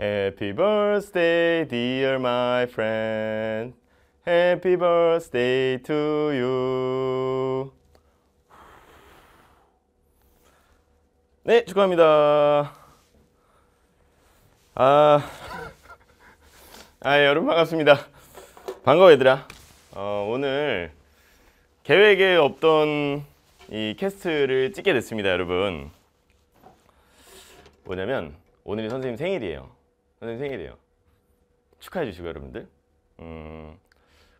Happy birthday dear my friend Happy birthday to you 네 축하합니다 아, 아 여러분 반갑습니다 반가워 얘들아 어, 오늘 계획에 없던 이 캐스트를 찍게 됐습니다 여러분 뭐냐면 오늘이 선생님 생일이에요 선생님 생일이에요. 축하해 주시고 여러분들. 음.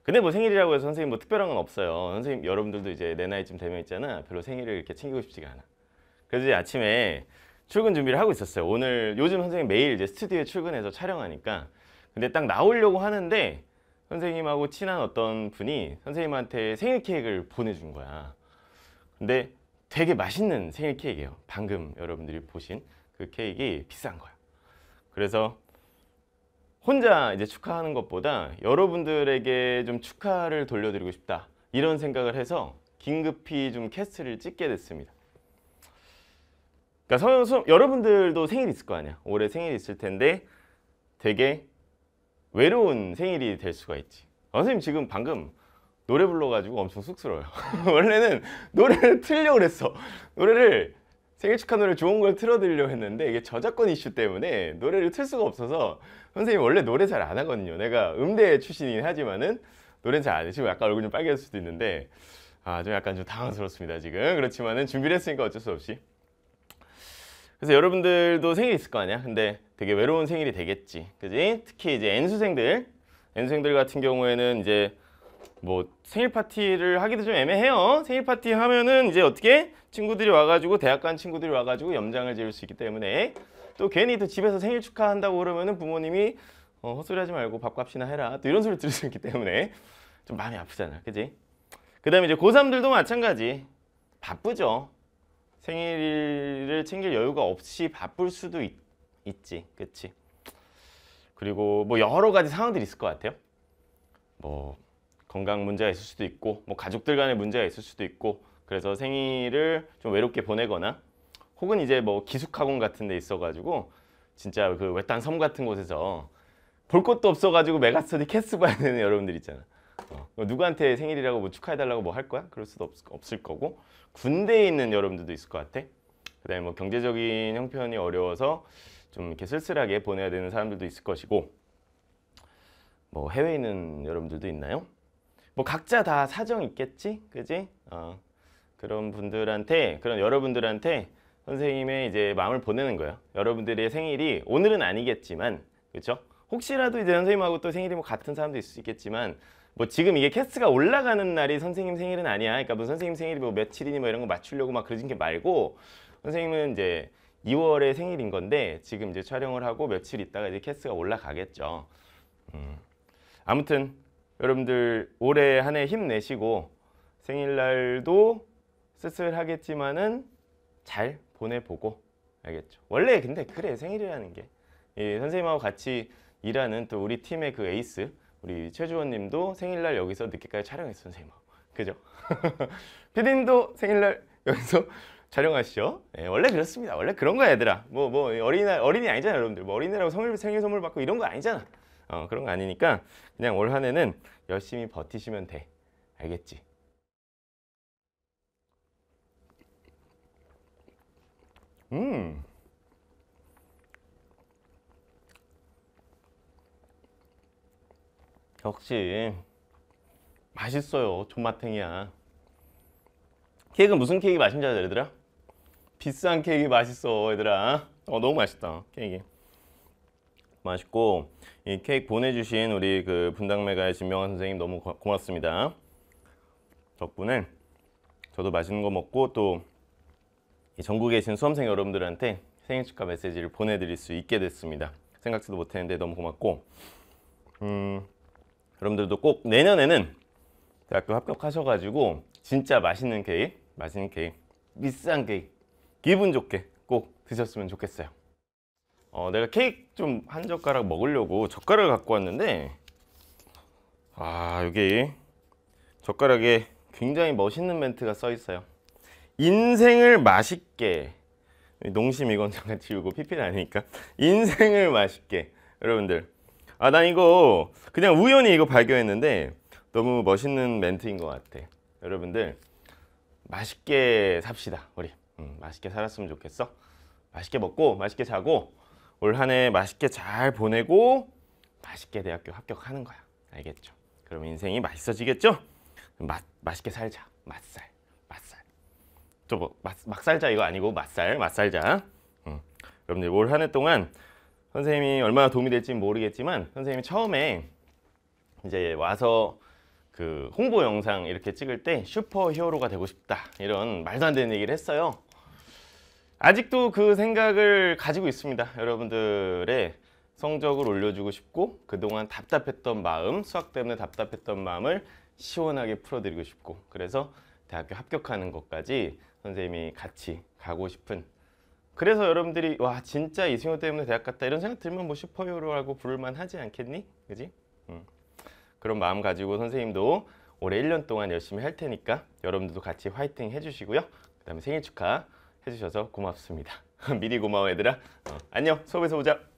근데 뭐 생일이라고 해서 선생님 뭐 특별한 건 없어요. 선생님 여러분들도 이제 내 나이쯤 되면 있잖아. 별로 생일을 이렇게 챙기고 싶지가 않아. 그래서 이제 아침에 출근 준비를 하고 있었어요. 오늘 요즘 선생님 매일 이제 스튜디오에 출근해서 촬영하니까 근데 딱 나오려고 하는데 선생님하고 친한 어떤 분이 선생님한테 생일 케이크를 보내준 거야. 근데 되게 맛있는 생일 케이크예요. 방금 여러분들이 보신 그 케이크가 비싼 거야. 그래서 혼자 이제 축하하는 것보다 여러분들에게 좀 축하를 돌려드리고 싶다 이런 생각을 해서 긴급히 좀 캐스트를 찍게 됐습니다 그러니까 서, 서, 여러분들도 생일 있을 거 아니야 올해 생일 있을 텐데 되게 외로운 생일이 될 수가 있지 선생님 지금 방금 노래 불러가지고 엄청 쑥스러워요 원래는 노래를 틀려고 그랬어 노래를 생일 축하 노래 좋은 걸 틀어드리려 고 했는데 이게 저작권 이슈 때문에 노래를 틀 수가 없어서 선생님 원래 노래 잘 안 하거든요. 내가 음대 출신이긴 하지만은 노래는 잘 안 해. 지금 약간 얼굴 좀 빨개질 수도 있는데 아 좀 약간 좀 당황스럽습니다 지금. 그렇지만은 준비를 했으니까 어쩔 수 없이. 그래서 여러분들도 생일 있을 거 아니야. 근데 되게 외로운 생일이 되겠지. 그지? 특히 이제 N수생들, N수생들 같은 경우에는 이제 뭐 생일 파티를 하기도 좀 애매해요 생일 파티 하면은 이제 어떻게 친구들이 와가지고 대학 간 친구들이 와가지고 염장을 지을 수 있기 때문에 또 괜히 또 집에서 생일 축하한다고 그러면은 부모님이 어, 헛소리 하지 말고 밥값이나 해라 또 이런 소리 들을 수 있기 때문에 좀 마음이 아프잖아 그지 그 다음에 이제 고3들도 마찬가지 바쁘죠 생일을 챙길 여유가 없이 바쁠 수도 있, 지 그치 그리고 뭐 여러 가지 상황들이 있을 것 같아요 뭐 건강 문제가 있을 수도 있고 뭐 가족들 간의 문제가 있을 수도 있고 그래서 생일을 좀 외롭게 보내거나 혹은 이제 뭐 기숙학원 같은 데 있어가지고 진짜 그 외딴 섬 같은 곳에서 볼 것도 없어가지고 메가스터디 캐스 봐야 되는 여러분들 있잖아 어, 누구한테 생일이라고 뭐 축하해달라고 뭐 할 거야? 그럴 수도 없, 없을 거고 군대에 있는 여러분들도 있을 것 같아 그 다음에 뭐 경제적인 형편이 어려워서 좀 이렇게 쓸쓸하게 보내야 되는 사람들도 있을 것이고 뭐 해외에 있는 여러분들도 있나요? 뭐 각자 다 사정 있겠지 그지 어, 그런 분들한테 그런 여러분들한테 선생님의 이제 마음을 보내는 거예요 여러분들의 생일이 오늘은 아니겠지만 그렇죠 혹시라도 이제 선생님하고 또 생일이 뭐 같은 사람도 있을 수 있겠지만 뭐 지금 이게 캐스가 올라가는 날이 선생님 생일은 아니야 그러니까 뭐 선생님 생일이 뭐 며칠이니 뭐 이런 거 맞추려고 막 그러진 게 말고 선생님은 이제 2월에 생일인 건데 지금 이제 촬영을 하고 며칠 있다가 이제 캐스가 올라가겠죠 음. 아무튼 여러분들 올해 한 해 힘내시고 생일날도 쓸쓸하겠지만은 잘 보내보고 알겠죠 원래 근데 그래 생일이라는 게 예, 선생님하고 같이 일하는 또 우리 팀의 그 에이스 우리 최주원님도 생일날 여기서 늦게까지 촬영했어 선생님하고 그죠? 피디님도 생일날 여기서 촬영하시죠? 예, 원래 그렇습니다 원래 그런 거야 얘들아 뭐뭐 뭐 어린이날 어린이 아니잖아 여러분들 뭐 어린이날하고 성일, 생일 선물 받고 이런 거 아니잖아 어, 그런 거 아니니까 그냥 올한 해는 열심히 버티시면 돼. 알겠지? 음. 역시 맛있어요. 존맛탱이야. 케이크 무슨 케이크 맛있는지 알더라? 비싼 케이크 맛있어, 얘들아. 어, 너무 맛있다, 케이크. 맛있고 이 케이크 보내주신 우리 그 분당메가의 진명환 선생님 너무 고, 고맙습니다. 덕분에 저도 맛있는 거 먹고 또 전국에 계신 수험생 여러분들한테 생일 축하 메시지를 보내드릴 수 있게 됐습니다. 생각지도 못했는데 너무 고맙고 음, 여러분들도 꼭 내년에는 대학교 합격하셔가지고 진짜 맛있는 케이크, 맛있는 케이크, 비싼 케이크 기분 좋게 꼭 드셨으면 좋겠어요. 어, 내가 케이크 좀 한 젓가락 먹으려고 젓가락을 갖고 왔는데 아 여기 젓가락에 굉장히 멋있는 멘트가 써 있어요 인생을 맛있게 농심 이건 잠깐 지우고 피필 아니니까 인생을 맛있게 여러분들 아 난 이거 그냥 우연히 이거 발견했는데 너무 멋있는 멘트인 것 같아 여러분들 맛있게 삽시다 우리 음, 맛있게 살았으면 좋겠어 맛있게 먹고 맛있게 자고 올한해 맛있게 잘 보내고 맛있게 대학교 합격하는 거야. 알겠죠? 그럼 인생이 맛있어지겠죠? 맛, 맛있게 살자. 맛살, 맛살. 또뭐 막살자 이거 아니고 맛살, 맛살자. 음. 여러분들 올 한 해 동안 선생님이 얼마나 도움이 될지 모르겠지만 선생님이 처음에 이제 와서 그 홍보 영상 이렇게 찍을 때 슈퍼 히어로가 되고 싶다 이런 말도 안 되는 얘기를 했어요 아직도 그 생각을 가지고 있습니다. 여러분들의 성적을 올려주고 싶고 그동안 답답했던 마음, 수학 때문에 답답했던 마음을 시원하게 풀어드리고 싶고 그래서 대학교 합격하는 것까지 선생님이 같이 가고 싶은 그래서 여러분들이 와 진짜 이승호 때문에 대학 갔다 이런 생각 들면 뭐 슈퍼히어로라고 부를만 하지 않겠니? 그지? 음. 그런 마음 가지고 선생님도 올해 1년 동안 열심히 할 테니까 여러분들도 같이 화이팅 해주시고요. 그 다음에 생일 축하 해주셔서 고맙습니다. 미리 고마워 얘들아. 어, 안녕 수업에서 보자.